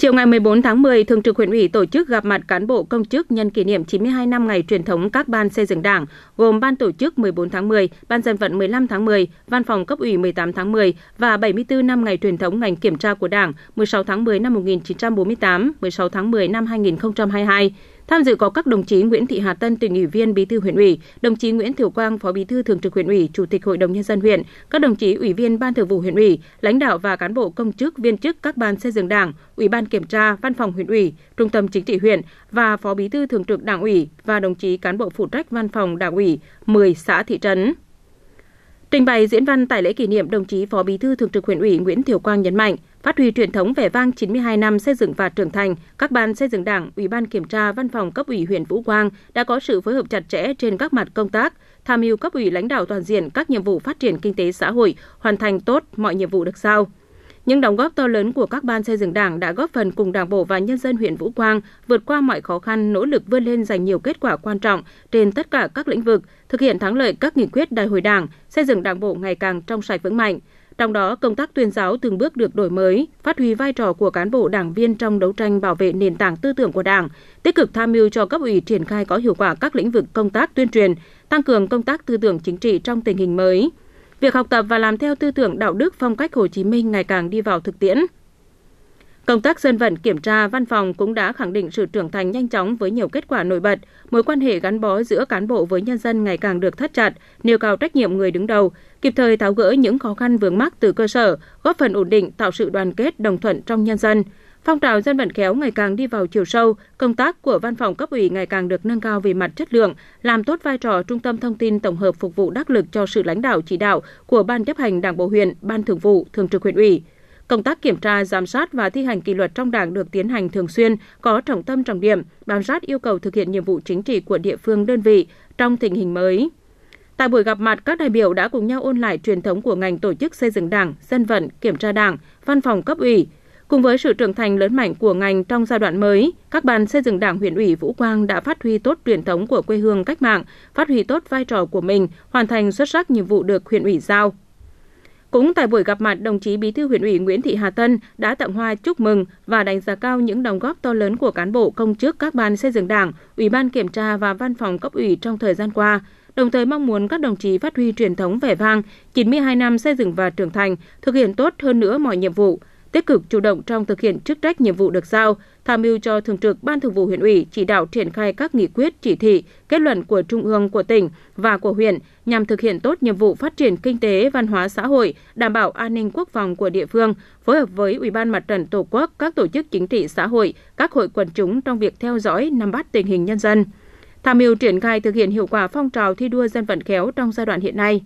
Chiều ngày 14 tháng 10, Thường trực huyện ủy tổ chức gặp mặt cán bộ công chức nhân kỷ niệm 92 năm ngày truyền thống các ban xây dựng Đảng, gồm ban tổ chức 14 tháng 10, ban dân vận 15 tháng 10, văn phòng cấp ủy 18 tháng 10 và 74 năm ngày truyền thống ngành kiểm tra của Đảng 16 tháng 10 năm 1948, 16 tháng 10 năm 2022. Tham dự có các đồng chí Nguyễn Thị Hà Tân, tỉnh ủy viên, bí thư huyện ủy, đồng chí Nguyễn Thiều Quang, phó bí thư thường trực huyện ủy, chủ tịch hội đồng nhân dân huyện, các đồng chí ủy viên ban thường vụ huyện ủy, lãnh đạo và cán bộ công chức viên chức các ban xây dựng đảng, ủy ban kiểm tra, văn phòng huyện ủy, trung tâm chính trị huyện và phó bí thư thường trực đảng ủy và đồng chí cán bộ phụ trách văn phòng đảng ủy 10 xã thị trấn. Trình bày diễn văn tại lễ kỷ niệm, đồng chí Phó Bí thư Thường trực Huyện ủy Nguyễn Thiều Quang nhấn mạnh, Phát huy truyền thống vẻ vang 92 năm xây dựng và trưởng thành, các ban xây dựng Đảng, Ủy ban kiểm tra Văn phòng cấp ủy huyện Vũ Quang đã có sự phối hợp chặt chẽ trên các mặt công tác, tham mưu cấp ủy lãnh đạo toàn diện các nhiệm vụ phát triển kinh tế xã hội, hoàn thành tốt mọi nhiệm vụ được giao. Những đóng góp to lớn của các ban xây dựng Đảng đã góp phần cùng Đảng bộ và nhân dân huyện Vũ Quang vượt qua mọi khó khăn, nỗ lực vươn lên giành nhiều kết quả quan trọng trên tất cả các lĩnh vực, thực hiện thắng lợi các nghị quyết đại hội Đảng, xây dựng Đảng bộ ngày càng trong sạch vững mạnh. Trong đó, công tác tuyên giáo từng bước được đổi mới, phát huy vai trò của cán bộ đảng viên trong đấu tranh bảo vệ nền tảng tư tưởng của Đảng, tích cực tham mưu cho cấp ủy triển khai có hiệu quả các lĩnh vực công tác tuyên truyền, tăng cường công tác tư tưởng chính trị trong tình hình mới. Việc học tập và làm theo tư tưởng đạo đức phong cách Hồ Chí Minh ngày càng đi vào thực tiễn – Công tác dân vận kiểm tra văn phòng cũng đã khẳng định sự trưởng thành nhanh chóng với nhiều kết quả nổi bật, mối quan hệ gắn bó giữa cán bộ với nhân dân ngày càng được thắt chặt, nêu cao trách nhiệm người đứng đầu, kịp thời tháo gỡ những khó khăn vướng mắc từ cơ sở, góp phần ổn định tạo sự đoàn kết đồng thuận trong nhân dân. Phong trào dân vận khéo ngày càng đi vào chiều sâu, công tác của văn phòng cấp ủy ngày càng được nâng cao về mặt chất lượng, làm tốt vai trò trung tâm thông tin tổng hợp phục vụ đắc lực cho sự lãnh đạo chỉ đạo của ban chấp hành Đảng bộ huyện, ban thường vụ, thường trực huyện ủy. Công tác kiểm tra, giám sát và thi hành kỷ luật trong Đảng được tiến hành thường xuyên, có trọng tâm trọng điểm, bám sát yêu cầu thực hiện nhiệm vụ chính trị của địa phương đơn vị trong tình hình mới. Tại buổi gặp mặt, các đại biểu đã cùng nhau ôn lại truyền thống của ngành tổ chức xây dựng Đảng, dân vận, kiểm tra Đảng, văn phòng cấp ủy, Cùng với sự trưởng thành lớn mạnh của ngành trong giai đoạn mới, các ban xây dựng Đảng huyện ủy Vũ Quang đã phát huy tốt truyền thống của quê hương cách mạng, phát huy tốt vai trò của mình, hoàn thành xuất sắc nhiệm vụ được huyện ủy giao. Cũng tại buổi gặp mặt, đồng chí Bí thư huyện ủy Nguyễn Thị Hà Tân đã tặng hoa chúc mừng và đánh giá cao những đóng góp to lớn của cán bộ công chức các ban xây dựng Đảng, Ủy ban kiểm tra và văn phòng cấp ủy trong thời gian qua, đồng thời mong muốn các đồng chí phát huy truyền thống vẻ vang 92 năm xây dựng và trưởng thành, thực hiện tốt hơn nữa mọi nhiệm vụ, tích cực chủ động trong thực hiện chức trách nhiệm vụ được giao, tham mưu cho Thường trực Ban Thường vụ huyện ủy chỉ đạo triển khai các nghị quyết, chỉ thị, kết luận của Trung ương, của tỉnh và của huyện nhằm thực hiện tốt nhiệm vụ phát triển kinh tế, văn hóa xã hội, đảm bảo an ninh quốc phòng của địa phương, phối hợp với Ủy ban Mặt trận Tổ quốc, các tổ chức chính trị xã hội, các hội quần chúng trong việc theo dõi, nắm bắt tình hình nhân dân tham mưu triển khai thực hiện hiệu quả phong trào thi đua dân vận khéo trong giai đoạn hiện nay.